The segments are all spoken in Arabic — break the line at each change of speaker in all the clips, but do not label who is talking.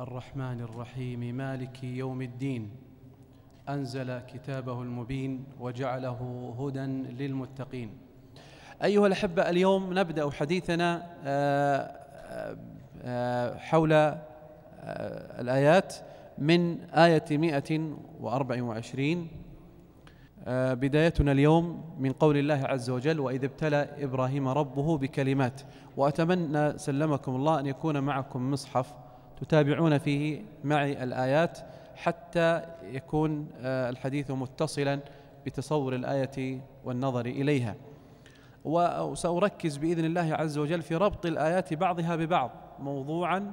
الرحمن الرحيم مالك يوم الدين أنزل كتابه المبين وجعله هدى للمتقين أيها الأحبة اليوم نبدأ حديثنا آه، آه، آه، حول الآيات من آية 124 بدايتنا اليوم من قول الله عز وجل وإذ ابتلى إبراهيم ربه بكلمات وأتمنى سلمكم الله أن يكون معكم مصحف تتابعون فيه معي الآيات حتى يكون آه، الحديث متصلا بتصور الآية والنظر إليها وسأركز بإذن الله عز وجل في ربط الآيات بعضها ببعض موضوعا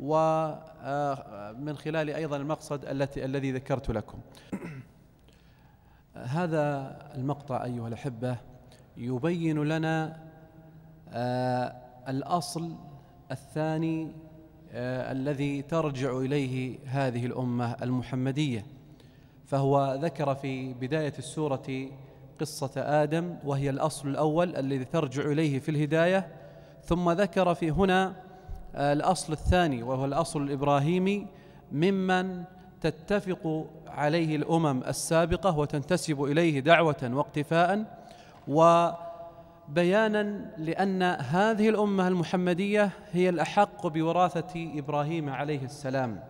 ومن آه، خلال أيضا المقصد التي الذي ذكرت لكم هذا المقطع أيها الأحبة يبين لنا آه، الأصل الثاني آه، الذي ترجع اليه هذه الامه المحمديه فهو ذكر في بدايه السوره قصه ادم وهي الاصل الاول الذي ترجع اليه في الهدايه ثم ذكر في هنا آه، الاصل الثاني وهو الاصل الابراهيمي ممن تتفق عليه الامم السابقه وتنتسب اليه دعوه واقتفاء و بيانا لان هذه الامه المحمديه هي الاحق بوراثه ابراهيم عليه السلام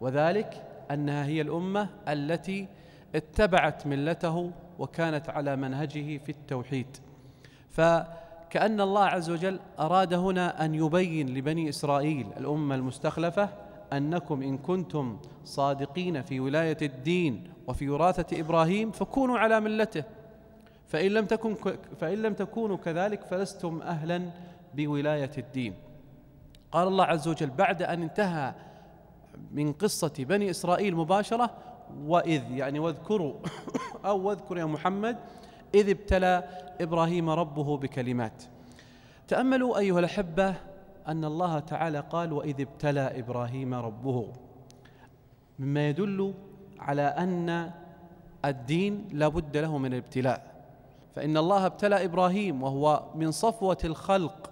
وذلك انها هي الامه التي اتبعت ملته وكانت على منهجه في التوحيد فكأن الله عز وجل أراد هنا أن يبين لبني إسرائيل الأمة المستخلفة أنكم إن كنتم صادقين في ولاية الدين وفي وراثة إبراهيم فكونوا على ملته فإن لم, تكن فإن لم تكونوا كذلك فلستم أهلا بولاية الدين قال الله عز وجل بعد أن انتهى من قصة بني إسرائيل مباشرة وإذ يعني واذكروا أو واذكر يا محمد إذ ابتلى إبراهيم ربه بكلمات تأملوا أيها الأحبة أن الله تعالى قال وإذ ابتلى إبراهيم ربه مما يدل على أن الدين لا بد له من الابتلاء فإن الله ابتلى إبراهيم وهو من صفوة الخلق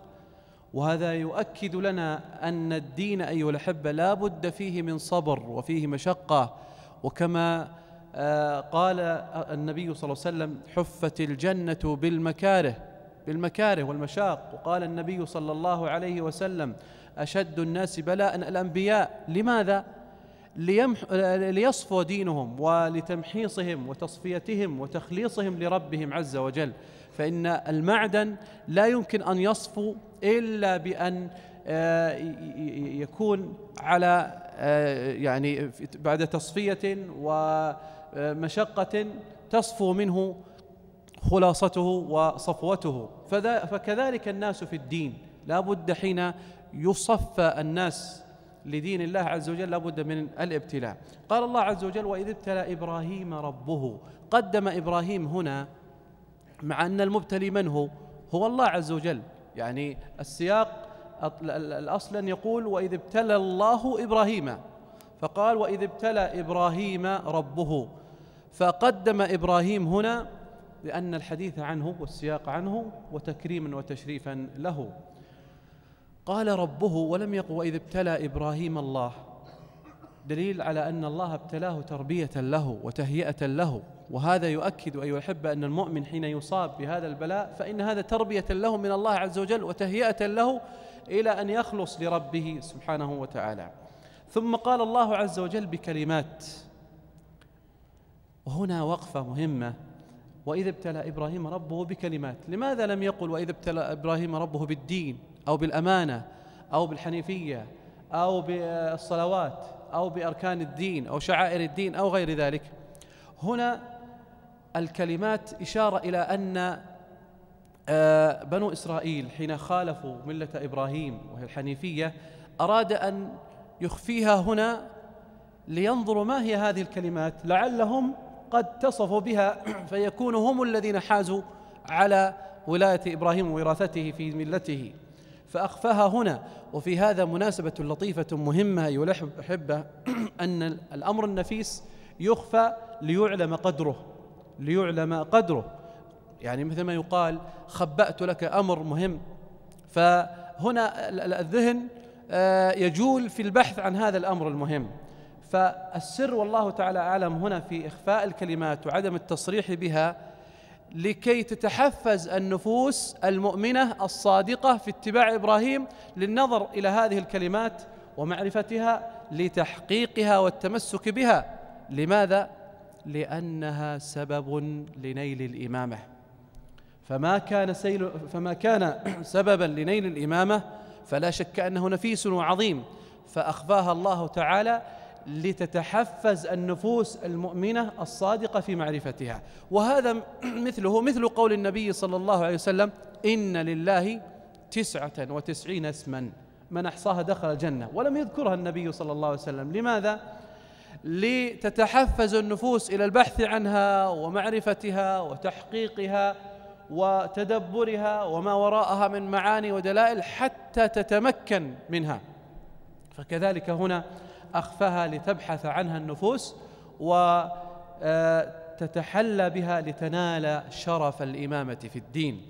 وهذا يؤكد لنا أن الدين أيها الأحبة لا بد فيه من صبر وفيه مشقة وكما آه، قال النبي صلى الله عليه وسلم حفت الجنة بالمكاره بالمكاره والمشاق وقال النبي صلى الله عليه وسلم أشد الناس بلاء الأنبياء لماذا؟ ليمحو ليصفو دينهم ولتمحيصهم وتصفيتهم وتخليصهم لربهم عز وجل فإن المعدن لا يمكن أن يصفو إلا بأن آه، يكون على آه، يعني بعد تصفية ومشقة آه، تصفو منه خلاصته وصفوته فكذلك الناس في الدين لا بد حين يصفى الناس لدين الله عز وجل لابد من الابتلاء قال الله عز وجل وإذ ابتلى إبراهيم ربه قدم إبراهيم هنا مع أن المبتلي من هو هو الله عز وجل يعني السياق الأصل أن يقول وإذ ابتلى الله إبراهيم فقال وإذ ابتلى إبراهيم ربه فقدم إبراهيم هنا لأن الحديث عنه والسياق عنه وتكريما وتشريفا له قال ربه ولم يق وإذ ابتلى إبراهيم الله دليل على أن الله ابتلاه تربية له وتهيئة له وهذا يؤكد أيها يحب أن المؤمن حين يصاب بهذا البلاء فإن هذا تربية له من الله عز وجل وتهيئة له إلى أن يخلص لربه سبحانه وتعالى ثم قال الله عز وجل بكلمات وهنا وقفة مهمة وإذا ابتلى إبراهيم ربه بكلمات لماذا لم يقل وإذا ابتلى إبراهيم ربه بالدين أو بالأمانة أو بالحنيفية أو بالصلوات أو بأركان الدين أو شعائر الدين أو غير ذلك هنا الكلمات إشارة إلى أن آه، بنو إسرائيل حين خالفوا ملة إبراهيم وهي الحنيفية أراد أن يخفيها هنا لينظروا ما هي هذه الكلمات لعلهم قد تصفوا بها فيكونوا هم الذين حازوا على ولاية إبراهيم ووراثته في ملته فأخفاها هنا وفي هذا مناسبة لطيفة مهمة أيها أحبة أن الأمر النفيس يخفى ليعلم قدره ليعلم قدره يعني مثل ما يقال خبأت لك أمر مهم فهنا الذهن آه، يجول في البحث عن هذا الأمر المهم فالسر والله تعالى أعلم هنا في إخفاء الكلمات وعدم التصريح بها لكي تتحفز النفوس المؤمنة الصادقة في اتباع إبراهيم للنظر إلى هذه الكلمات ومعرفتها لتحقيقها والتمسك بها لماذا؟ لأنها سبب لنيل الإمامة فما كان سيل فما كان سببا لنيل الإمامة فلا شك أنه نفيس وعظيم فأخفاها الله تعالى لتتحفز النفوس المؤمنة الصادقة في معرفتها وهذا مثله مثل قول النبي صلى الله عليه وسلم إن لله تسعة وتسعين اسما من أحصاها دخل الجنة ولم يذكرها النبي صلى الله عليه وسلم لماذا؟ لتتحفز النفوس إلى البحث عنها ومعرفتها وتحقيقها وتدبرها وما وراءها من معاني ودلائل حتى تتمكن منها فكذلك هنا أخفها لتبحث عنها النفوس وتتحلى آه، بها لتنال شرف الإمامة في الدين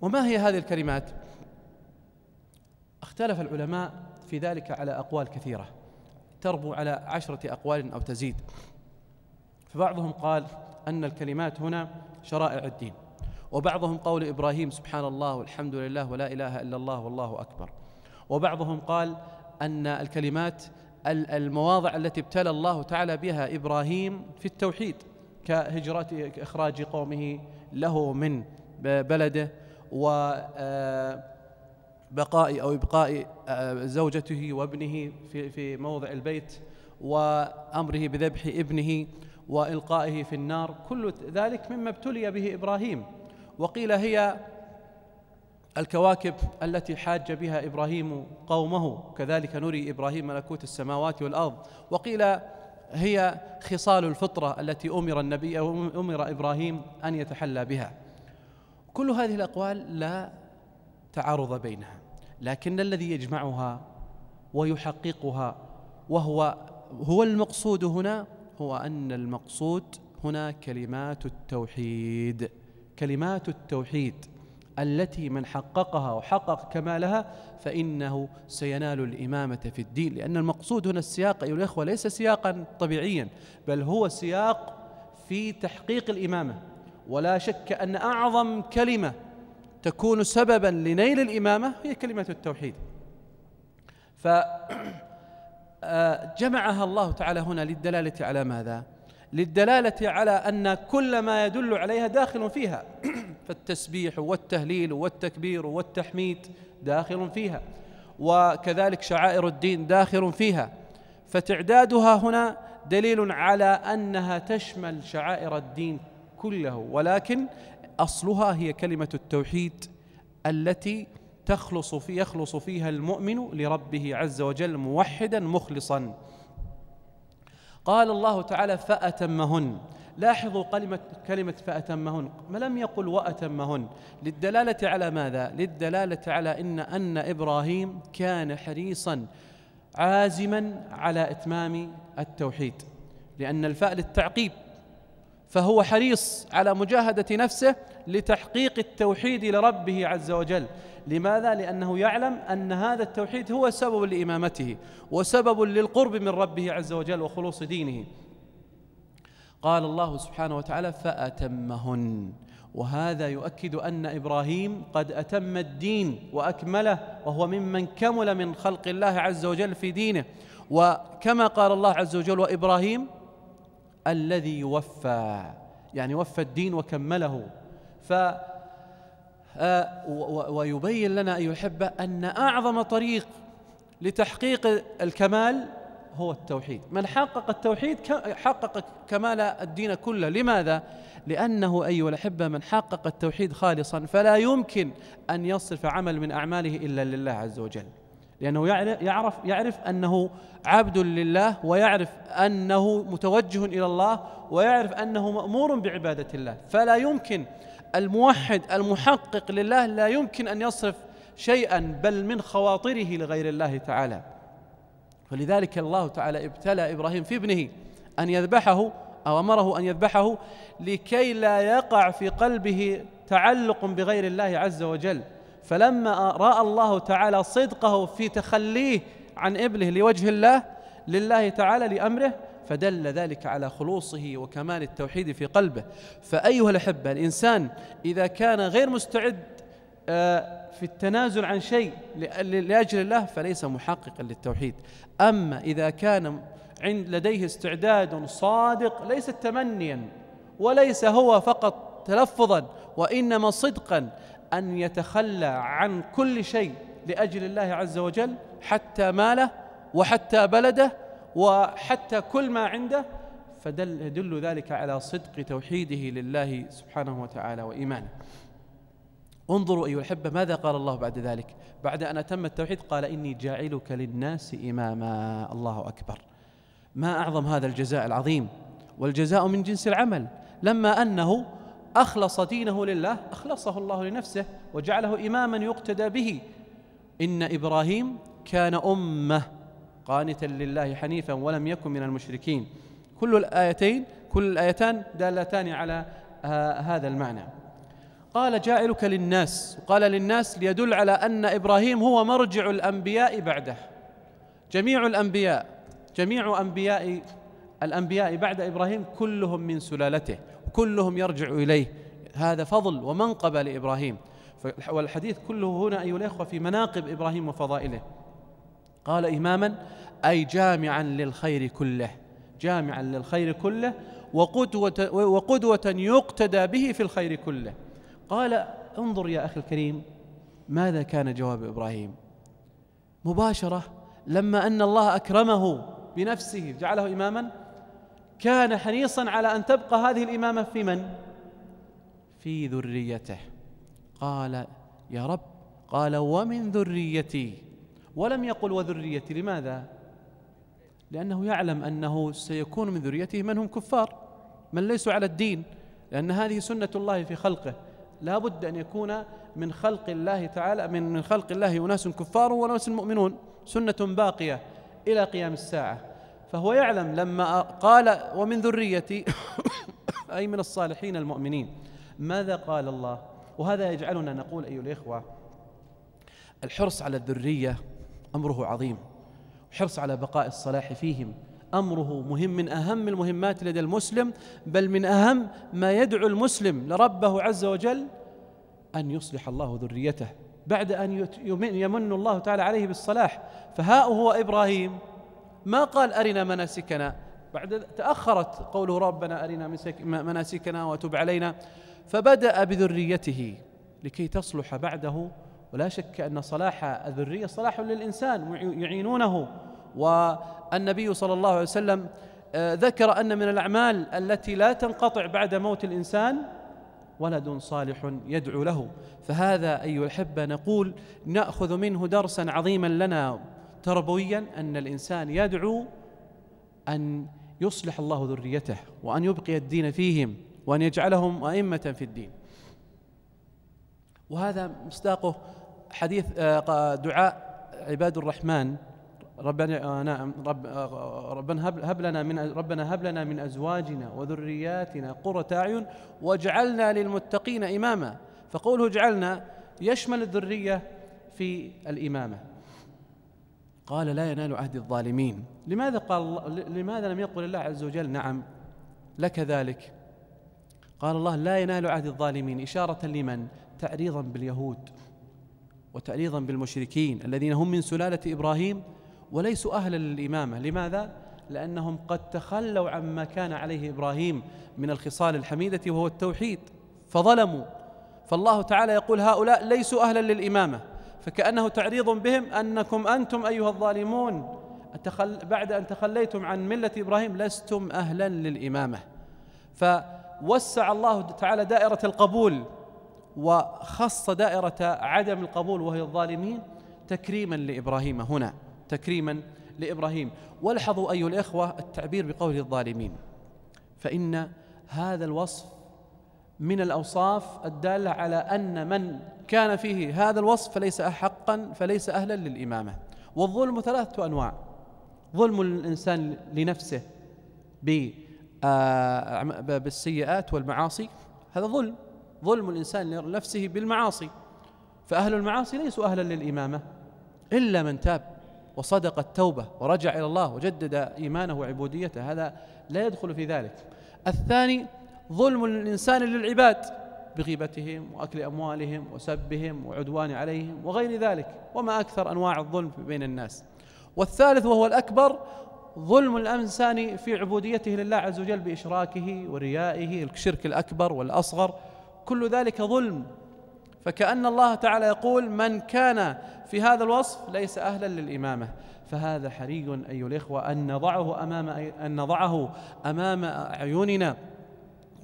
وما هي هذه الكلمات؟ اختلف العلماء في ذلك على أقوال كثيرة تربو على عشرة أقوال أو تزيد فبعضهم قال أن الكلمات هنا شرائع الدين وبعضهم قول إبراهيم سبحان الله والحمد لله ولا إله إلا الله والله أكبر وبعضهم قال أن الكلمات المواضع التي ابتلى الله تعالى بها إبراهيم في التوحيد كهجرة إخراج قومه له من بلده وبقاء آه، أو إبقاء آه، زوجته وابنه في في موضع البيت وأمره بذبح ابنه وإلقائه في النار كل ذلك مما ابتلي به إبراهيم وقيل هي الكواكب التي حاج بها إبراهيم قومه كذلك نري إبراهيم ملكوت السماوات والأرض وقيل هي خصال الفطرة التي أمر النبي أمر إبراهيم أن يتحلى بها كل هذه الأقوال لا تعارض بينها لكن الذي يجمعها ويحققها وهو هو المقصود هنا هو أن المقصود هنا كلمات التوحيد كلمات التوحيد التي من حققها وحقق كمالها فإنه سينال الإمامة في الدين لأن المقصود هنا السياق أيها الأخوة ليس سياقا طبيعيا بل هو سياق في تحقيق الإمامة ولا شك أن أعظم كلمة تكون سببا لنيل الإمامة هي كلمة التوحيد فجمعها آه، الله تعالى هنا للدلالة على ماذا؟ للدلالة على أن كل ما يدل عليها داخل فيها فالتسبيح والتهليل والتكبير والتحميد داخل فيها وكذلك شعائر الدين داخل فيها فتعدادها هنا دليل على انها تشمل شعائر الدين كله ولكن اصلها هي كلمه التوحيد التي تخلص في يخلص فيها المؤمن لربه عز وجل موحدا مخلصا قال الله تعالى فأتمهن لاحظوا كلمة, كلمة فأتمهن ما لم يقل وأتمهن للدلالة على ماذا؟ للدلالة على إن أن إبراهيم كان حريصا عازما على إتمام التوحيد لأن الفاء للتعقيب فهو حريص على مجاهدة نفسه لتحقيق التوحيد لربه عز وجل لماذا؟ لأنه يعلم أن هذا التوحيد هو سبب لإمامته وسبب للقرب من ربه عز وجل وخلوص دينه قال الله سبحانه وتعالى فأتمهن وهذا يؤكد أن إبراهيم قد أتم الدين وأكمله وهو ممن كمل من خلق الله عز وجل في دينه وكما قال الله عز وجل وإبراهيم الذي وفى يعني وفى الدين وكمله ف آه، ويبين لنا أيها الأحبة أن أعظم طريق لتحقيق الكمال هو التوحيد من حقق التوحيد حقق كمال الدين كله لماذا؟ لأنه أيها الأحبة من حقق التوحيد خالصا فلا يمكن أن يصرف عمل من أعماله إلا لله عز وجل لأنه يعرف, يعرف أنه عبد لله ويعرف أنه متوجه إلى الله ويعرف أنه مأمور بعبادة الله فلا يمكن الموحد المحقق لله لا يمكن أن يصرف شيئا بل من خواطره لغير الله تعالى فلذلك الله تعالى ابتلى إبراهيم في ابنه أن يذبحه أو أمره أن يذبحه لكي لا يقع في قلبه تعلق بغير الله عز وجل فلما رأى الله تعالى صدقه في تخليه عن ابنه لوجه الله لله تعالى لأمره فدل ذلك على خلوصه وكمال التوحيد في قلبه فأيها الأحبة الإنسان إذا كان غير مستعد آه في التنازل عن شيء لأجل الله فليس محققا للتوحيد أما إذا كان عند لديه استعداد صادق ليس تمنيا وليس هو فقط تلفظا وإنما صدقا أن يتخلى عن كل شيء لأجل الله عز وجل حتى ماله وحتى بلده وحتى كل ما عنده فدل يدل ذلك على صدق توحيده لله سبحانه وتعالى وإيمانه انظروا أيها الأحبة ماذا قال الله بعد ذلك بعد أن أتم التوحيد قال إني جاعلك للناس إماما الله أكبر ما أعظم هذا الجزاء العظيم والجزاء من جنس العمل لما أنه أخلص دينه لله أخلصه الله لنفسه وجعله إماما يقتدى به إن إبراهيم كان أمة قانتا لله حنيفا ولم يكن من المشركين كل الآيتين كل الآيتان دالتان على آه، هذا المعنى قال جائلك للناس وقال للناس ليدل على أن إبراهيم هو مرجع الأنبياء بعده جميع الأنبياء جميع أنبياء الأنبياء بعد إبراهيم كلهم من سلالته كلهم يرجع إليه هذا فضل ومنقبة لإبراهيم والحديث كله هنا أيها الأخوة في مناقب إبراهيم وفضائله قال إماما أي جامعا للخير كله جامعا للخير كله وقدوة, وقدوة يقتدى به في الخير كله قال انظر يا أخي الكريم ماذا كان جواب إبراهيم مباشرة لما أن الله أكرمه بنفسه جعله إماما كان حريصا على أن تبقى هذه الإمامة في من؟ في ذريته قال يا رب قال ومن ذريتي ولم يقل وذريتي لماذا؟ لأنه يعلم أنه سيكون من ذريته من هم كفار من ليسوا على الدين لأن هذه سنة الله في خلقه لا بد أن يكون من خلق الله تعالى من من خلق الله أناس كفار وناس مؤمنون سنة باقية إلى قيام الساعة فهو يعلم لما قال ومن ذريتي أي من الصالحين المؤمنين ماذا قال الله وهذا يجعلنا نقول أيها الإخوة الحرص على الذرية أمره عظيم حرص على بقاء الصلاح فيهم أمره مهم من أهم المهمات لدى المسلم بل من أهم ما يدعو المسلم لربه عز وجل أن يصلح الله ذريته بعد أن يمن الله تعالى عليه بالصلاح فهاء هو إبراهيم ما قال أرنا مناسكنا بعد تأخرت قوله ربنا أرنا مناسكنا وتب علينا فبدأ بذريته لكي تصلح بعده ولا شك أن صلاح الذرية صلاح للإنسان يعينونه والنبي صلى الله عليه وسلم آه، ذكر أن من الأعمال التي لا تنقطع بعد موت الإنسان ولد صالح يدعو له فهذا أيها الأحبة نقول نأخذ منه درسا عظيما لنا تربويا أن الإنسان يدعو أن يصلح الله ذريته وأن يبقي الدين فيهم وأن يجعلهم أئمة في الدين وهذا مصداقه حديث آه، دعاء عباد الرحمن ربنا آه نعم رب آه ربنا هب, هب لنا من ربنا هب لنا من ازواجنا وذرياتنا قرة اعين واجعلنا للمتقين اماما فقوله اجعلنا يشمل الذريه في الامامه قال لا ينال عهد الظالمين لماذا قال لماذا لم يقل الله عز وجل نعم لك ذلك قال الله لا ينال عهد الظالمين اشاره لمن تعريضا باليهود وتعريضا بالمشركين الذين هم من سلاله ابراهيم وليسوا اهلا للامامه لماذا؟ لأنهم قد تخلوا عما كان عليه إبراهيم من الخصال الحميدة وهو التوحيد فظلموا فالله تعالى يقول هؤلاء ليسوا أهلا للإمامة فكأنه تعريض بهم أنكم أنتم أيها الظالمون أتخل بعد أن تخليتم عن ملة إبراهيم لستم أهلا للإمامة فوسع الله تعالى دائرة القبول وخص دائرة عدم القبول وهي الظالمين تكريما لإبراهيم هنا تكريما لابراهيم والحظوا ايها الاخوه التعبير بقول الظالمين فان هذا الوصف من الاوصاف الداله على ان من كان فيه هذا الوصف فليس حقا فليس اهلا للامامه والظلم ثلاثه انواع ظلم الانسان لنفسه آه، بالسيئات والمعاصي هذا ظلم ظلم الانسان لنفسه بالمعاصي فاهل المعاصي ليسوا اهلا للامامه الا من تاب وصدق التوبة ورجع إلى الله وجدد إيمانه وعبوديته هذا لا يدخل في ذلك الثاني ظلم الإنسان للعباد بغيبتهم وأكل أموالهم وسبهم وعدوان عليهم وغير ذلك وما أكثر أنواع الظلم بين الناس والثالث وهو الأكبر ظلم الإنسان في عبوديته لله عز وجل بإشراكه وريائه الشرك الأكبر والأصغر كل ذلك ظلم فكأن الله تعالى يقول من كان في هذا الوصف ليس أهلا للإمامة فهذا حري أيها الإخوة أن نضعه أمام أن نضعه أمام أعيننا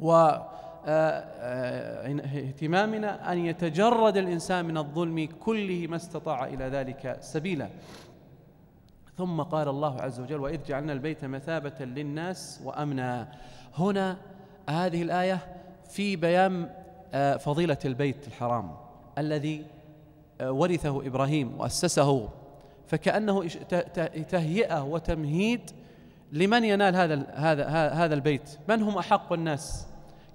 و آه، آه، اهتمامنا أن يتجرد الإنسان من الظلم كله ما استطاع إلى ذلك سبيلا ثم قال الله عز وجل وإذ جعلنا البيت مثابة للناس وأمنا هنا هذه الآية في بيان آه، فضيلة البيت الحرام الذي آه، ورثه إبراهيم وأسسه فكأنه تهيئة وتمهيد لمن ينال هذا هذا هذا البيت من هم أحق الناس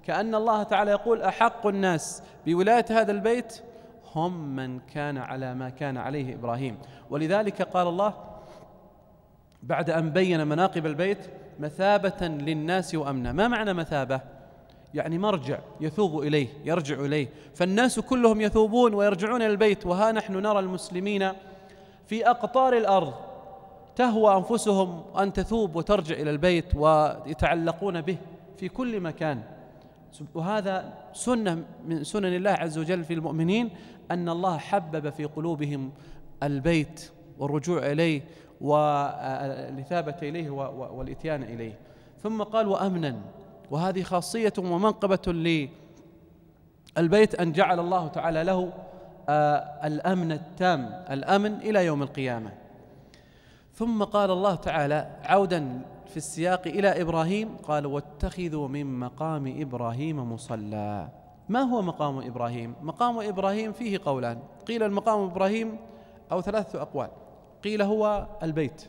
كأن الله تعالى يقول أحق الناس بولاية هذا البيت هم من كان على ما كان عليه إبراهيم ولذلك قال الله بعد أن بين مناقب البيت مثابة للناس وأمنا ما معنى مثابة؟ يعني مرجع يثوب إليه يرجع إليه فالناس كلهم يثوبون ويرجعون إلى البيت وها نحن نرى المسلمين في أقطار الأرض تهوى أنفسهم أن تثوب وترجع إلى البيت ويتعلقون به في كل مكان وهذا سنة من سنن الله عز وجل في المؤمنين أن الله حبب في قلوبهم البيت والرجوع إليه والإثابة إليه والإتيان إليه ثم قال وأمنا وهذه خاصية ومنقبة للبيت أن جعل الله تعالى له آه، الأمن التام الأمن إلى يوم القيامة ثم قال الله تعالى عودا في السياق إلى إبراهيم قال واتخذوا من مقام إبراهيم مصلى ما هو مقام إبراهيم؟ مقام إبراهيم فيه قولان قيل المقام إبراهيم أو ثلاثة أقوال قيل هو البيت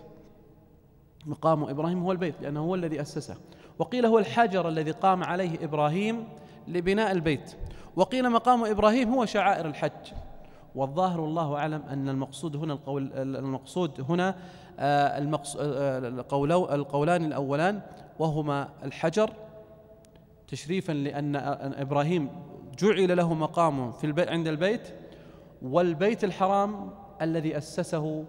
مقام إبراهيم هو البيت لأنه هو الذي أسسه وقيل هو الحجر الذي قام عليه إبراهيم لبناء البيت وقيل مقام إبراهيم هو شعائر الحج والظاهر والله أعلم أن المقصود هنا القول المقصود هنا آه، آه، القولان الأولان وهما الحجر تشريفا لأن آه، إبراهيم جعل له مقام في البيت عند البيت والبيت الحرام الذي أسسه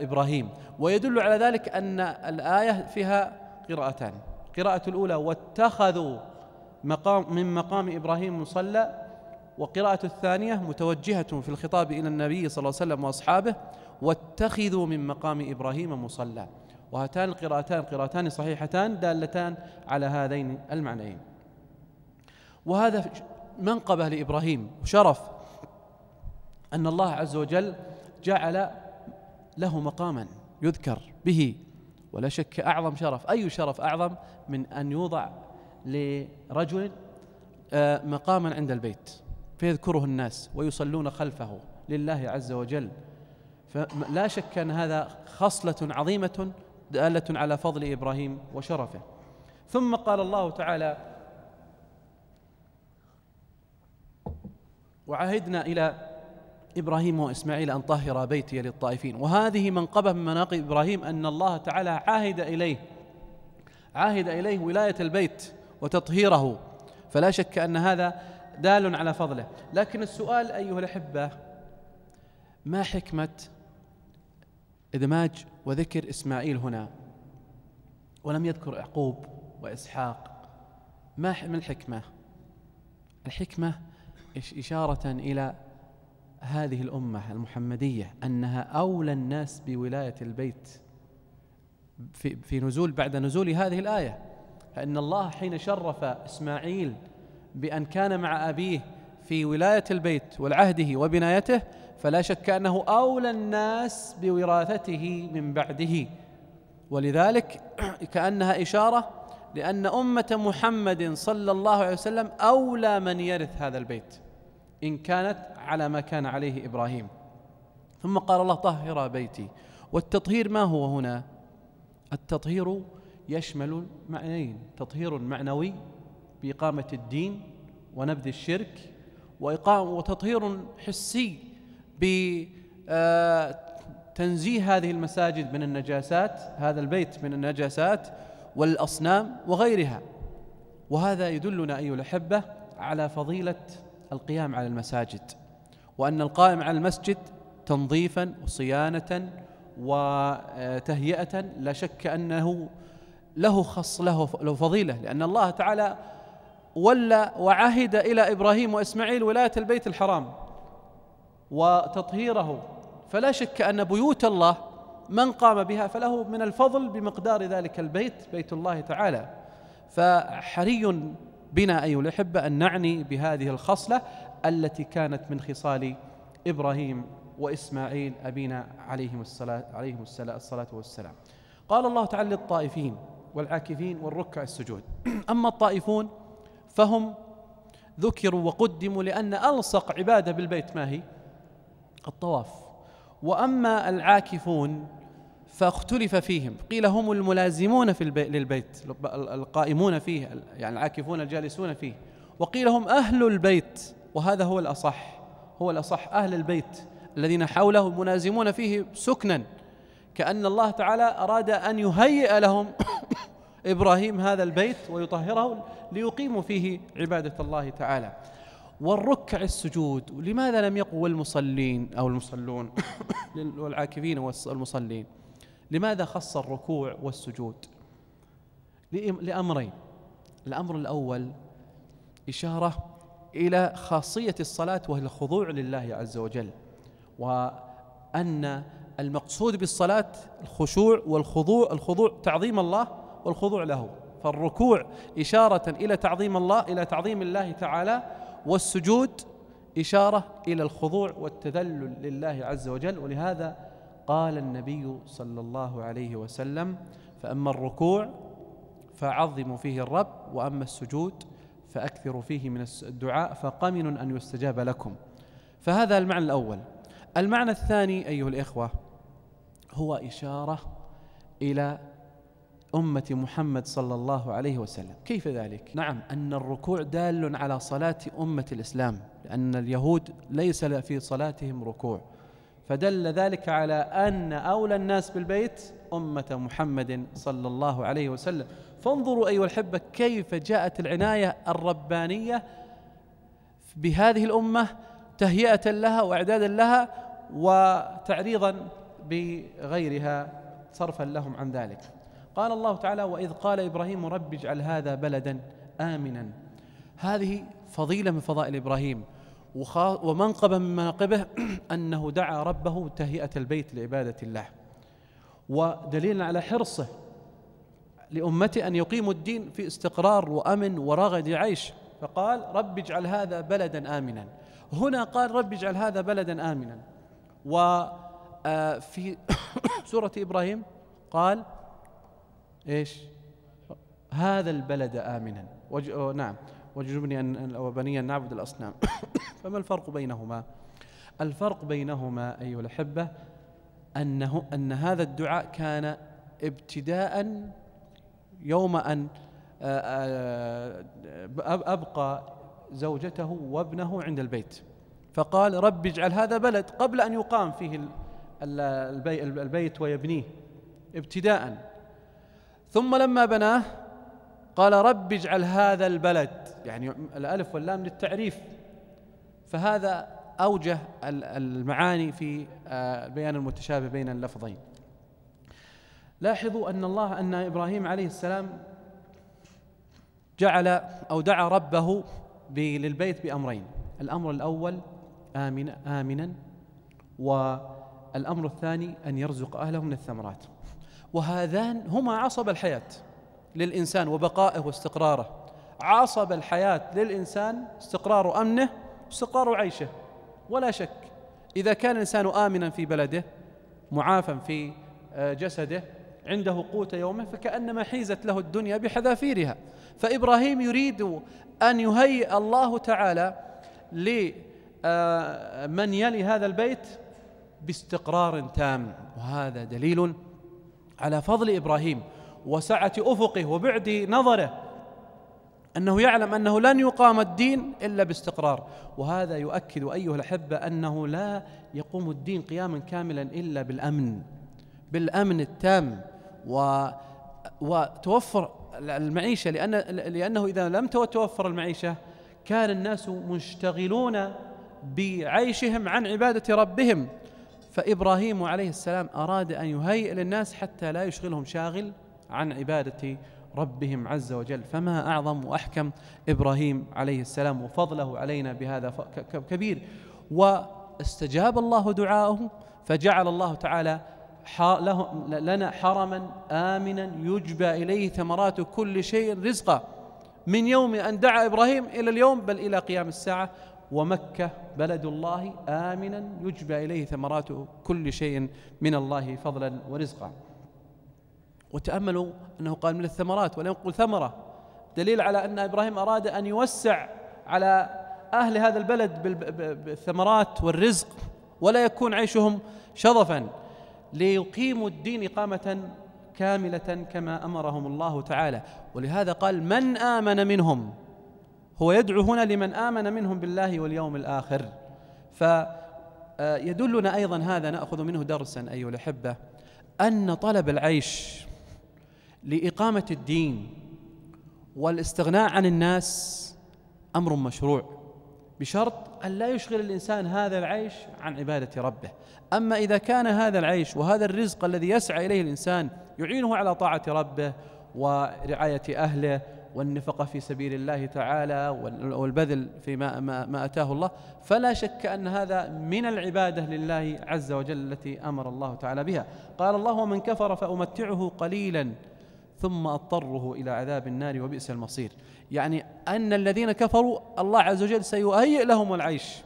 إبراهيم ويدل على ذلك أن الآية فيها قراءتان القراءة الأولى واتخذوا مقام من مقام إبراهيم مصلى وقراءة الثانية متوجهة في الخطاب إلى النبي صلى الله عليه وسلم وأصحابه واتخذوا من مقام إبراهيم مصلى وهاتان القراءتان قراءتان صحيحتان دالتان على هذين المعنيين وهذا منقبة لإبراهيم وشرف أن الله عز وجل جعل له مقاما يذكر به ولا شك أعظم شرف أي شرف أعظم من أن يوضع لرجل آه، مقاما عند البيت فيذكره الناس ويصلون خلفه لله عز وجل فلا شك أن هذا خصلة عظيمة دالة على فضل إبراهيم وشرفه ثم قال الله تعالى وعهدنا إلى إبراهيم وإسماعيل أن طهر بيتي للطائفين وهذه منقبة من مناقب إبراهيم أن الله تعالى عاهد إليه عاهد إليه ولاية البيت وتطهيره فلا شك أن هذا دال على فضله لكن السؤال أيها الأحبة ما حكمة إدماج وذكر إسماعيل هنا ولم يذكر يعقوب وإسحاق ما الحكمة الحكمة إشارة إلى هذه الأمة المحمدية أنها أولى الناس بولاية البيت في, في نزول بعد نزول هذه الآية فإن الله حين شرف إسماعيل بأن كان مع أبيه في ولاية البيت والعهده وبنايته فلا شك أنه أولى الناس بوراثته من بعده ولذلك كأنها إشارة لأن أمة محمد صلى الله عليه وسلم أولى من يرث هذا البيت إن كانت على ما كان عليه إبراهيم ثم قال الله طهر بيتي والتطهير ما هو هنا التطهير يشمل معنيين تطهير معنوي بإقامة الدين ونبذ الشرك وإقامة وتطهير حسي بتنزيه آه، هذه المساجد من النجاسات هذا البيت من النجاسات والأصنام وغيرها وهذا يدلنا أيها الأحبة على فضيلة القيام على المساجد وأن القائم على المسجد تنظيفا وصيانة وتهيئة لا شك أنه له خص له فضيلة لأن الله تعالى ولى وعهد إلى إبراهيم وإسماعيل ولاية البيت الحرام وتطهيره فلا شك أن بيوت الله من قام بها فله من الفضل بمقدار ذلك البيت بيت الله تعالى فحري بنا أيها الأحبة أن نعني بهذه الخصلة التي كانت من خصال إبراهيم وإسماعيل أبينا عليهم الصلاة, عليهم الصلاة والسلام قال الله تعالى للطائفين والعاكفين والركع السجود أما الطائفون فهم ذكروا وقدموا لأن ألصق عبادة بالبيت ما هي الطواف وأما العاكفون فاختلف فيهم قيل هم الملازمون في البيت للبيت القائمون فيه يعني العاكفون الجالسون فيه وقيل هم أهل البيت وهذا هو الأصح هو الأصح أهل البيت الذين حوله منازمون فيه سكنا كأن الله تعالى أراد أن يهيئ لهم إبراهيم هذا البيت ويطهره ليقيموا فيه عبادة الله تعالى والركع السجود لماذا لم يقوى المصلين أو المصلون والعاكفين والمصلين لماذا خص الركوع والسجود لأمرين الأمر الأول إشارة إلى خاصية الصلاة وهي الخضوع لله عز وجل وأن المقصود بالصلاة الخشوع والخضوع الخضوع تعظيم الله والخضوع له فالركوع إشارة إلى تعظيم الله إلى تعظيم الله تعالى والسجود إشارة إلى الخضوع والتذلل لله عز وجل ولهذا قال النبي صلى الله عليه وسلم فأما الركوع فعظموا فيه الرب وأما السجود فأكثروا فيه من الدعاء فقمن أن يستجاب لكم فهذا المعنى الأول المعنى الثاني أيها الإخوة هو إشارة إلى أمة محمد صلى الله عليه وسلم كيف ذلك؟ نعم أن الركوع دال على صلاة أمة الإسلام لأن اليهود ليس في صلاتهم ركوع فدل ذلك على أن أولى الناس بالبيت أمة محمد صلى الله عليه وسلم فانظروا أيها الحبة كيف جاءت العناية الربانية بهذه الأمة تهيئة لها وإعدادا لها وتعريضا بغيرها صرفا لهم عن ذلك قال الله تعالى وإذ قال إبراهيم رب اجعل هذا بلدا آمنا هذه فضيلة من فضائل إبراهيم ومنقبا من مناقبه أنه دعا ربه تهيئة البيت لعبادة الله ودليل على حرصه لأمته أن يقيموا الدين في استقرار وأمن ورغد عيش فقال رب اجعل هذا بلدا آمنا هنا قال رب اجعل هذا بلدا آمنا وفي آه، سورة إبراهيم قال إيش هذا البلد آمنا نعم وجبني أن وبني أن نعبد الأصنام فما الفرق بينهما الفرق بينهما أيها الأحبة أنه أن هذا الدعاء كان ابتداء يوم أن أبقى زوجته وابنه عند البيت فقال رب اجعل هذا بلد قبل أن يقام فيه البيت ويبنيه ابتداء ثم لما بناه قال رب اجعل هذا البلد يعني الألف واللام للتعريف فهذا أوجه المعاني في البيان آه، المتشابه بين اللفظين لاحظوا أن الله أن إبراهيم عليه السلام جعل أو دعا ربه للبيت بأمرين الأمر الأول آمن آمنا والأمر الثاني أن يرزق أهله من الثمرات وهذان هما عصب الحياة للإنسان وبقائه واستقراره عصب الحياة للإنسان استقرار أمنه واستقرار عيشه ولا شك إذا كان الإنسان آمنا في بلده معافا في آه، جسده عنده قوت يومه فكأنما حيزت له الدنيا بحذافيرها فإبراهيم يريد أن يهيئ الله تعالى لمن آه، يلي هذا البيت باستقرار تام وهذا دليل على فضل إبراهيم وسعة أفقه وبعد نظره أنه يعلم أنه لن يقام الدين إلا باستقرار وهذا يؤكد أيها الأحبة أنه لا يقوم الدين قياما كاملا إلا بالأمن بالأمن التام و وتوفر المعيشة لأن لأنه إذا لم تتوفر المعيشة كان الناس مشتغلون بعيشهم عن عبادة ربهم فإبراهيم عليه السلام أراد أن يهيئ للناس حتى لا يشغلهم شاغل عن عبادة ربهم عز وجل فما أعظم وأحكم إبراهيم عليه السلام وفضله علينا بهذا كبير واستجاب الله دعاءه فجعل الله تعالى لنا حرما آمنا يجبى إليه ثمرات كل شيء رزقا من يوم أن دعا إبراهيم إلى اليوم بل إلى قيام الساعة ومكة بلد الله آمنا يجبى إليه ثمرات كل شيء من الله فضلا ورزقا وتأملوا أنه قال من الثمرات ولم يقل ثمرة دليل على أن إبراهيم أراد أن يوسع على أهل هذا البلد بالثمرات والرزق ولا يكون عيشهم شظفا ليقيموا الدين إقامة كاملة كما أمرهم الله تعالى ولهذا قال من آمن منهم هو يدعو هنا لمن آمن منهم بالله واليوم الآخر فيدلنا آه، أيضا هذا نأخذ منه درسا أيها الأحبة أن طلب العيش لإقامة الدين والاستغناء عن الناس أمر مشروع بشرط أن لا يشغل الإنسان هذا العيش عن عبادة ربه أما إذا كان هذا العيش وهذا الرزق الذي يسعى إليه الإنسان يعينه على طاعة ربه ورعاية أهله والنفقة في سبيل الله تعالى والبذل في ما, ما أتاه الله فلا شك أن هذا من العبادة لله عز وجل التي أمر الله تعالى بها قال الله ومن كفر فأمتعه قليلا ثم اضطره الى عذاب النار وبئس المصير يعني ان الذين كفروا الله عز وجل سيهيئ لهم العيش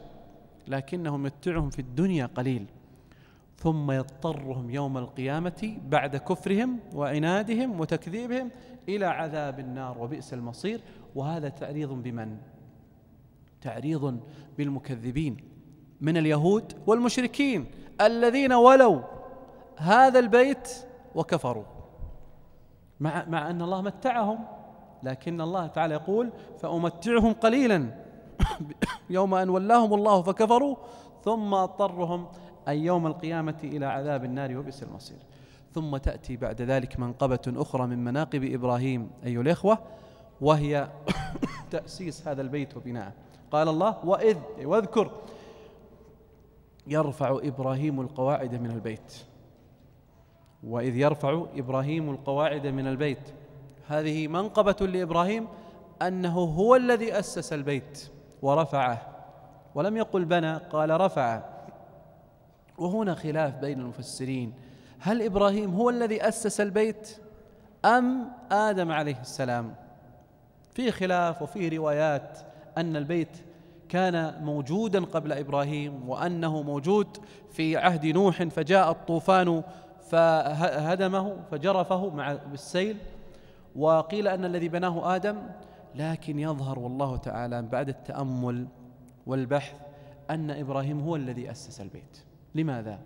لكنه يمتعهم في الدنيا قليل ثم يضطرهم يوم القيامه بعد كفرهم وعنادهم وتكذيبهم الى عذاب النار وبئس المصير وهذا تعريض بمن تعريض بالمكذبين من اليهود والمشركين الذين ولوا هذا البيت وكفروا مع مع أن الله متعهم لكن الله تعالى يقول فأمتعهم قليلا يوم أن ولاهم الله فكفروا ثم أضطرهم أي يوم القيامة إلى عذاب النار وبئس المصير ثم تأتي بعد ذلك منقبة أخرى من مناقب إبراهيم أيها الإخوة وهي تأسيس هذا البيت وبناءه قال الله وإذ واذكر يرفع إبراهيم القواعد من البيت وإذ يرفع إبراهيم القواعد من البيت هذه منقبة لإبراهيم أنه هو الذي أسس البيت ورفعه ولم يقل بنى قال رفع وهنا خلاف بين المفسرين هل إبراهيم هو الذي أسس البيت أم آدم عليه السلام في خلاف وفي روايات أن البيت كان موجودا قبل إبراهيم وأنه موجود في عهد نوح فجاء الطوفان فهدمه فجرفه مع بالسيل وقيل أن الذي بناه آدم لكن يظهر والله تعالى بعد التأمل والبحث أن إبراهيم هو الذي أسس البيت لماذا؟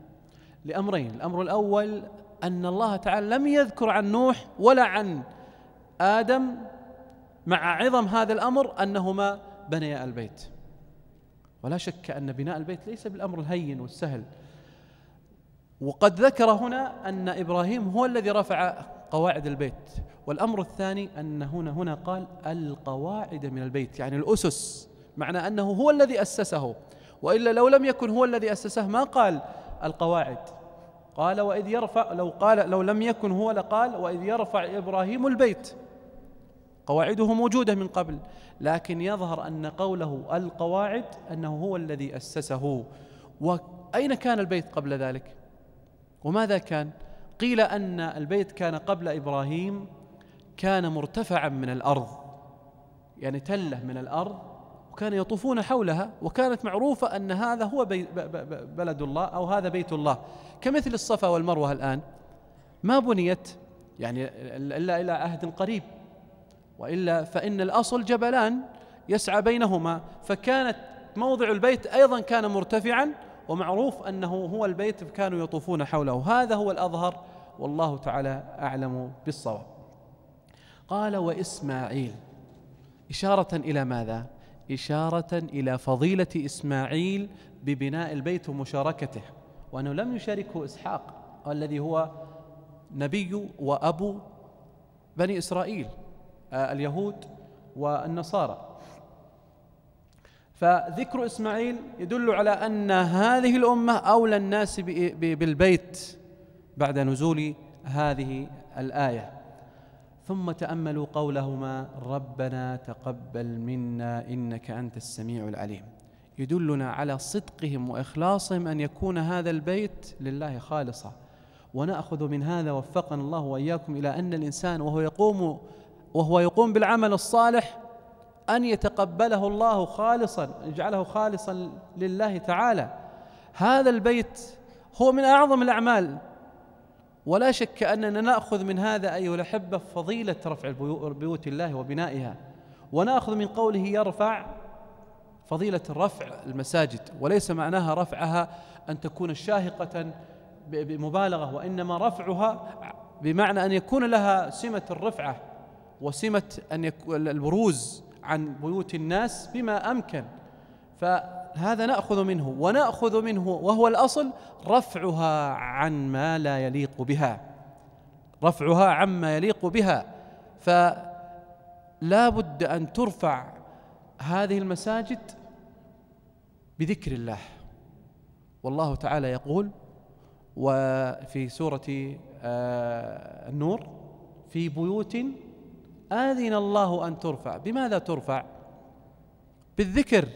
لأمرين الأمر الأول أن الله تعالى لم يذكر عن نوح ولا عن آدم مع عظم هذا الأمر أنهما بنيا البيت ولا شك أن بناء البيت ليس بالأمر الهين والسهل وقد ذكر هنا أن إبراهيم هو الذي رفع قواعد البيت والأمر الثاني أن هنا هنا قال القواعد من البيت يعني الأسس معنى أنه هو الذي أسسه وإلا لو لم يكن هو الذي أسسه ما قال القواعد قال وإذ يرفع لو قال لو لم يكن هو لقال وإذ يرفع إبراهيم البيت قواعده موجودة من قبل لكن يظهر أن قوله القواعد أنه هو الذي أسسه وأين كان البيت قبل ذلك وماذا كان؟ قيل أن البيت كان قبل إبراهيم كان مرتفعا من الأرض يعني تلة من الأرض وكان يطوفون حولها وكانت معروفة أن هذا هو بي بلد الله أو هذا بيت الله كمثل الصفا والمروة الآن ما بنيت يعني إلا إلى عهد قريب وإلا فإن الأصل جبلان يسعى بينهما فكانت موضع البيت أيضا كان مرتفعا ومعروف أنه هو البيت كانوا يطوفون حوله هذا هو الأظهر والله تعالى أعلم بالصواب قال وإسماعيل إشارة إلى ماذا؟ إشارة إلى فضيلة إسماعيل ببناء البيت ومشاركته وأنه لم يشاركه إسحاق الذي هو نبي وأبو بني إسرائيل آه، اليهود والنصارى فذكر إسماعيل يدل على أن هذه الأمة أولى الناس بالبيت بعد نزول هذه الآية ثم تأملوا قولهما ربنا تقبل منا إنك أنت السميع العليم يدلنا على صدقهم وإخلاصهم أن يكون هذا البيت لله خالصا ونأخذ من هذا وفقنا الله وإياكم إلى أن الإنسان وهو يقوم وهو يقوم بالعمل الصالح أن يتقبله الله خالصا يجعله خالصا لله تعالى هذا البيت هو من أعظم الأعمال ولا شك أننا نأخذ من هذا أيها الأحبة فضيلة رفع بيوت الله وبنائها ونأخذ من قوله يرفع فضيلة رفع المساجد وليس معناها رفعها أن تكون شاهقة بمبالغة وإنما رفعها بمعنى أن يكون لها سمة الرفعة وسمة أن يكون البروز عن بيوت الناس بما أمكن فهذا نأخذ منه ونأخذ منه وهو الأصل رفعها عن ما لا يليق بها رفعها عما يليق بها فلا بد أن ترفع هذه المساجد بذكر الله والله تعالى يقول وفي سورة آه، النور في بيوت آذن الله أن ترفع بماذا ترفع بالذكر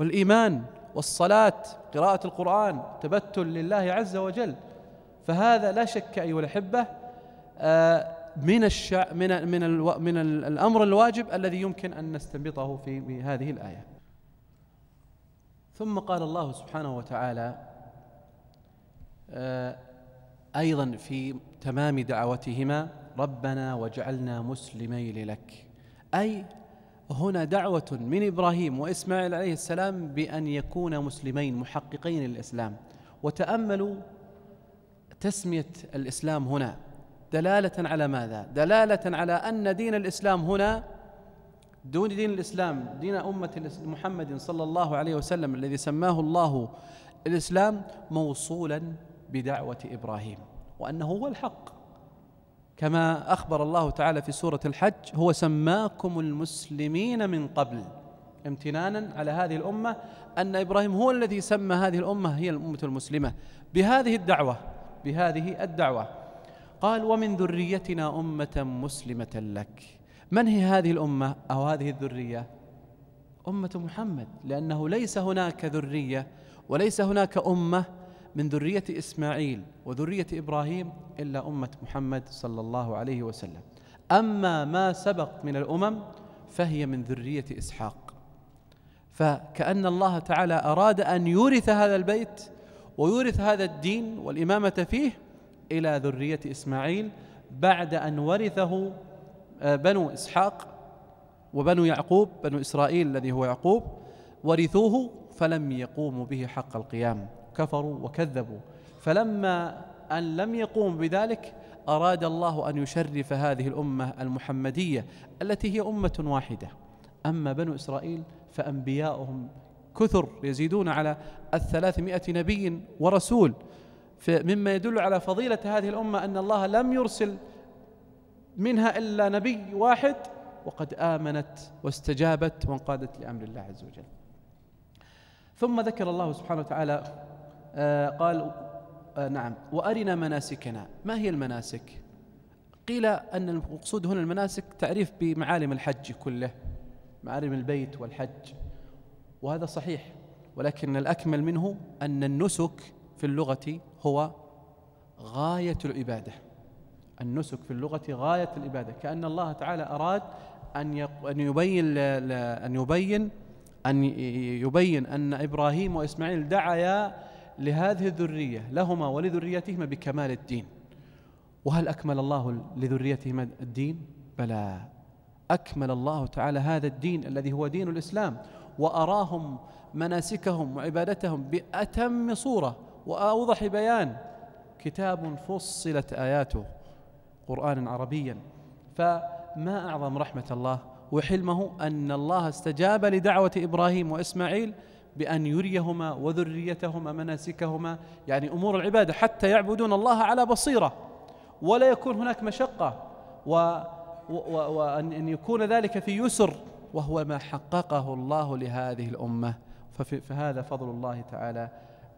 والإيمان والصلاة قراءة القرآن تبتل لله عز وجل فهذا لا شك أيها الأحبة آه، من الشع من من من الأمر الواجب الذي يمكن أن نستنبطه في هذه الآية ثم قال الله سبحانه وتعالى آه، أيضا في تمام دعوتهما ربنا واجعلنا مسلمين لك أي هنا دعوة من إبراهيم وإسماعيل عليه السلام بأن يكونا مسلمين محققين للإسلام وتأملوا تسمية الإسلام هنا دلالة على ماذا؟ دلالة على أن دين الإسلام هنا دون دين الإسلام دين أمة محمد صلى الله عليه وسلم الذي سماه الله الإسلام موصولا بدعوة إبراهيم وأنه هو الحق كما أخبر الله تعالى في سورة الحج هو سماكم المسلمين من قبل امتنانا على هذه الأمة أن إبراهيم هو الذي سمى هذه الأمة هي الأمة المسلمة بهذه الدعوة بهذه الدعوة قال ومن ذريتنا أمة مسلمة لك من هي هذه الأمة أو هذه الذرية أمة محمد لأنه ليس هناك ذرية وليس هناك أمة من ذرية إسماعيل وذرية إبراهيم إلا أمة محمد صلى الله عليه وسلم أما ما سبق من الأمم فهي من ذرية إسحاق فكأن الله تعالى أراد أن يورث هذا البيت ويورث هذا الدين والإمامة فيه إلى ذرية إسماعيل بعد أن ورثه آه، بنو إسحاق وبنو يعقوب بنو إسرائيل الذي هو يعقوب ورثوه فلم يقوموا به حق القيام كفروا وكذبوا فلما أن لم يقوم بذلك أراد الله أن يشرف هذه الأمة المحمدية التي هي أمة واحدة أما بنو إسرائيل فأنبياؤهم كثر يزيدون على الثلاثمائة نبي ورسول مما يدل على فضيلة هذه الأمة أن الله لم يرسل منها إلا نبي واحد وقد آمنت واستجابت وانقادت لأمر الله عز وجل ثم ذكر الله سبحانه وتعالى آه، قال آه، نعم وأرنا مناسكنا ما هي المناسك قيل أن المقصود هنا المناسك تعريف بمعالم الحج كله معالم البيت والحج وهذا صحيح ولكن الأكمل منه أن النسك في اللغة هو غاية العبادة النسك في اللغة غاية العبادة كأن الله تعالى أراد أن أن يبين أن يبين أن يبين أن إبراهيم وإسماعيل دعيا لهذه الذرية لهما ولذريتهما بكمال الدين وهل أكمل الله لذريتهما الدين؟ بلى أكمل الله تعالى هذا الدين الذي هو دين الإسلام وأراهم مناسكهم وعبادتهم بأتم صورة وأوضح بيان كتاب فصلت آياته قرآنا عربيا فما أعظم رحمة الله وحلمه أن الله استجاب لدعوة إبراهيم وإسماعيل بأن يريهما وذريتهما مناسكهما يعني أمور العبادة حتى يعبدون الله على بصيرة ولا يكون هناك مشقة و وأن يكون ذلك في يسر وهو ما حققه الله لهذه الأمة فهذا فضل الله تعالى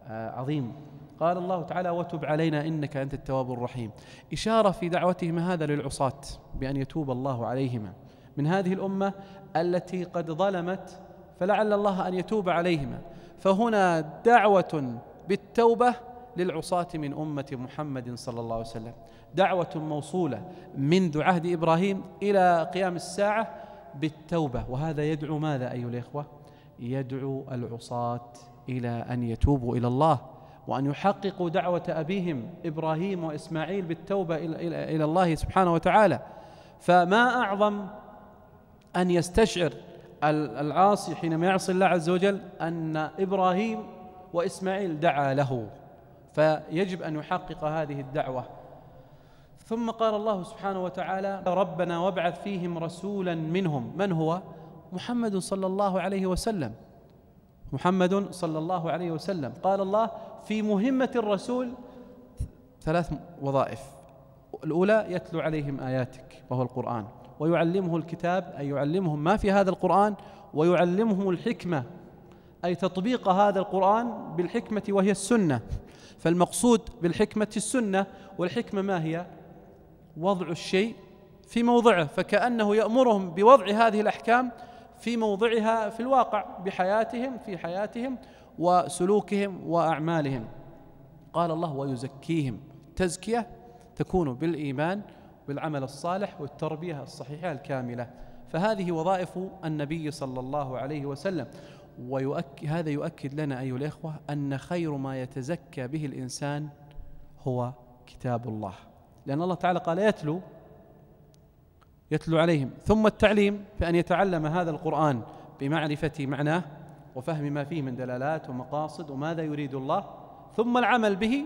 آه، عظيم قال الله تعالى وتب علينا إنك أنت التواب الرحيم إشارة في دعوتهم هذا للعصاة بأن يتوب الله عليهما من هذه الأمة التي قد ظلمت فلعل الله أن يتوب عليهما فهنا دعوة بالتوبة للعصاة من أمة محمد صلى الله عليه وسلم دعوة موصولة منذ عهد إبراهيم إلى قيام الساعة بالتوبة وهذا يدعو ماذا أيها الإخوة يدعو العصاة إلى أن يتوبوا إلى الله وأن يحققوا دعوة أبيهم إبراهيم وإسماعيل بالتوبة إلى الله سبحانه وتعالى فما أعظم أن يستشعر العاصي حينما يعصي الله عز وجل أن إبراهيم وإسماعيل دعا له فيجب أن يحقق هذه الدعوة ثم قال الله سبحانه وتعالى ربنا وابعث فيهم رسولا منهم من هو محمد صلى الله عليه وسلم محمد صلى الله عليه وسلم قال الله في مهمة الرسول ثلاث وظائف الأولى يتلو عليهم آياتك وهو القرآن ويعلمه الكتاب أي يعلمهم ما في هذا القرآن ويعلمهم الحكمة أي تطبيق هذا القرآن بالحكمة وهي السنة فالمقصود بالحكمة السنة والحكمة ما هي وضع الشيء في موضعه فكأنه يأمرهم بوضع هذه الأحكام في موضعها في الواقع بحياتهم في حياتهم وسلوكهم وأعمالهم قال الله ويزكيهم تزكية تكون بالإيمان بالعمل الصالح والتربية الصحيحة الكاملة فهذه وظائف النبي صلى الله عليه وسلم ويؤكد هذا يؤكد لنا أيها الإخوة أن خير ما يتزكى به الإنسان هو كتاب الله لأن الله تعالى قال يتلو يتلو عليهم ثم التعليم أن يتعلم هذا القرآن بمعرفة معناه وفهم ما فيه من دلالات ومقاصد وماذا يريد الله ثم العمل به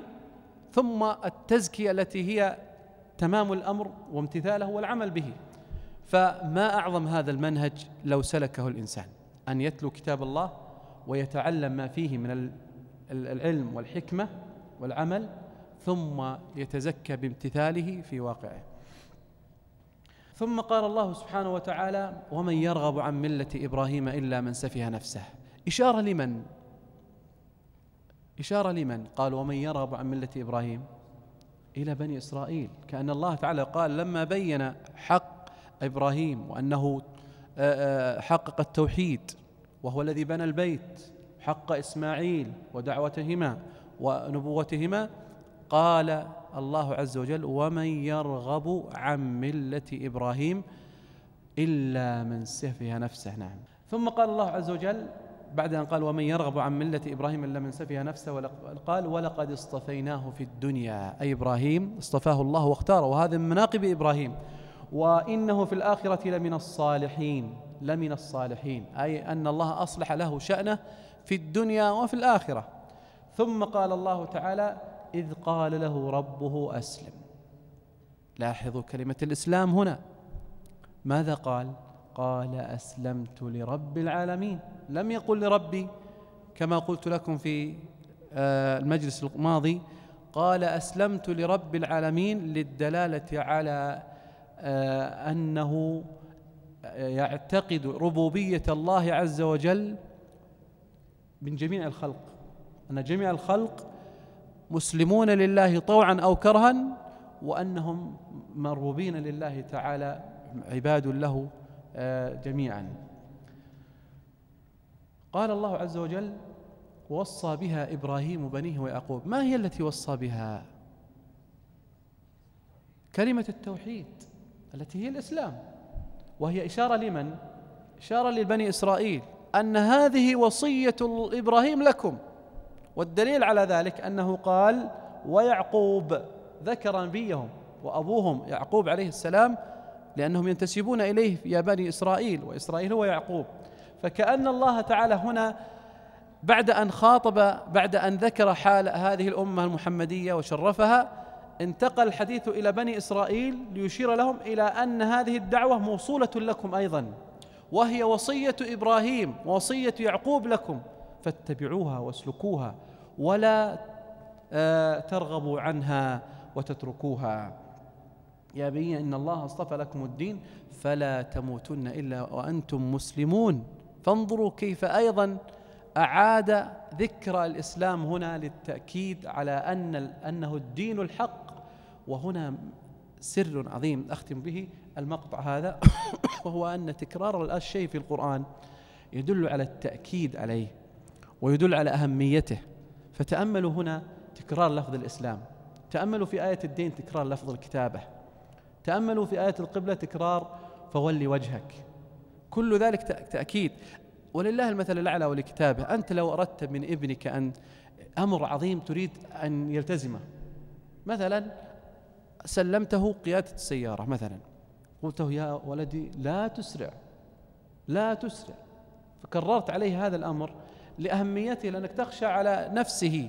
ثم التزكية التي هي تمام الامر وامتثاله والعمل به فما اعظم هذا المنهج لو سلكه الانسان ان يتلو كتاب الله ويتعلم ما فيه من العلم والحكمه والعمل ثم يتزكى بامتثاله في واقعه ثم قال الله سبحانه وتعالى ومن يرغب عن مله ابراهيم الا من سفه نفسه اشاره لمن اشاره لمن قال ومن يرغب عن مله ابراهيم إلى بني إسرائيل كأن الله تعالى قال لما بين حق إبراهيم وأنه آه، آه، حقق التوحيد وهو الذي بنى البيت حق إسماعيل ودعوتهما ونبوتهما قال الله عز وجل ومن يرغب عن ملة إبراهيم إلا من سفه نفسه نعم ثم قال الله عز وجل بعد أن قال ومن يرغب عن ملة إبراهيم إلا من سفه نفسه قال ولقد اصطفيناه في الدنيا أي إبراهيم اصطفاه الله واختاره وهذا من مناقب إبراهيم وإنه في الآخرة لمن الصالحين لمن الصالحين أي أن الله أصلح له شأنه في الدنيا وفي الآخرة ثم قال الله تعالى إذ قال له ربه أسلم لاحظوا كلمة الإسلام هنا ماذا قال؟ قال أسلمت لرب العالمين لم يقل لربي كما قلت لكم في آه، المجلس الماضي قال أسلمت لرب العالمين للدلالة على آه، أنه يعتقد ربوبية الله عز وجل من جميع الخلق أن جميع الخلق مسلمون لله طوعا أو كرها وأنهم مربوبين لله تعالى عباد له جميعا قال الله عز وجل وصى بها إبراهيم بنيه ويعقوب ما هي التي وصى بها كلمة التوحيد التي هي الإسلام وهي إشارة لمن إشارة لبني إسرائيل أن هذه وصية إبراهيم لكم والدليل على ذلك أنه قال ويعقوب ذكر نبيهم وأبوهم يعقوب عليه السلام لأنهم ينتسبون إليه يا بني إسرائيل وإسرائيل هو يعقوب فكأن الله تعالى هنا بعد أن خاطب بعد أن ذكر حال هذه الأمة المحمدية وشرفها انتقل الحديث إلى بني إسرائيل ليشير لهم إلى أن هذه الدعوة موصولة لكم أيضا وهي وصية إبراهيم ووصية يعقوب لكم فاتبعوها واسلكوها ولا آه، ترغبوا عنها وتتركوها يا بني إن الله اصطفى لكم الدين فلا تموتن إلا وأنتم مسلمون فانظروا كيف أيضا أعاد ذكر الإسلام هنا للتأكيد على أن أنه الدين الحق وهنا سر عظيم أختم به المقطع هذا وهو أن تكرار الشيء في القرآن يدل على التأكيد عليه ويدل على أهميته فتأملوا هنا تكرار لفظ الإسلام تأملوا في آية الدين تكرار لفظ الكتابة تأملوا في آية القبلة تكرار فولي وجهك كل ذلك تأكيد ولله المثل الأعلى ولكتابه أنت لو أردت من ابنك أن أمر عظيم تريد أن يلتزمه مثلا سلمته قيادة السيارة مثلا قلت له يا ولدي لا تسرع لا تسرع فكررت عليه هذا الأمر لأهميته لأنك تخشى على نفسه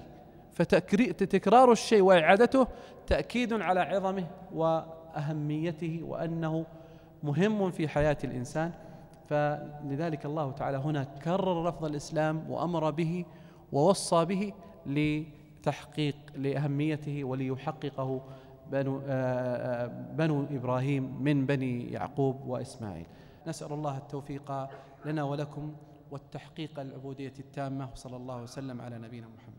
فتكرار الشيء وإعادته تأكيد على عظمه و أهميته وأنه مهم في حياة الإنسان فلذلك الله تعالى هنا كرر لفظ الإسلام وأمر به ووصى به لتحقيق لأهميته وليحققه بنو, آه، آه، بنو إبراهيم من بني يعقوب وإسماعيل نسأل الله التوفيق لنا ولكم والتحقيق العبودية التامة صلى الله وسلم على نبينا محمد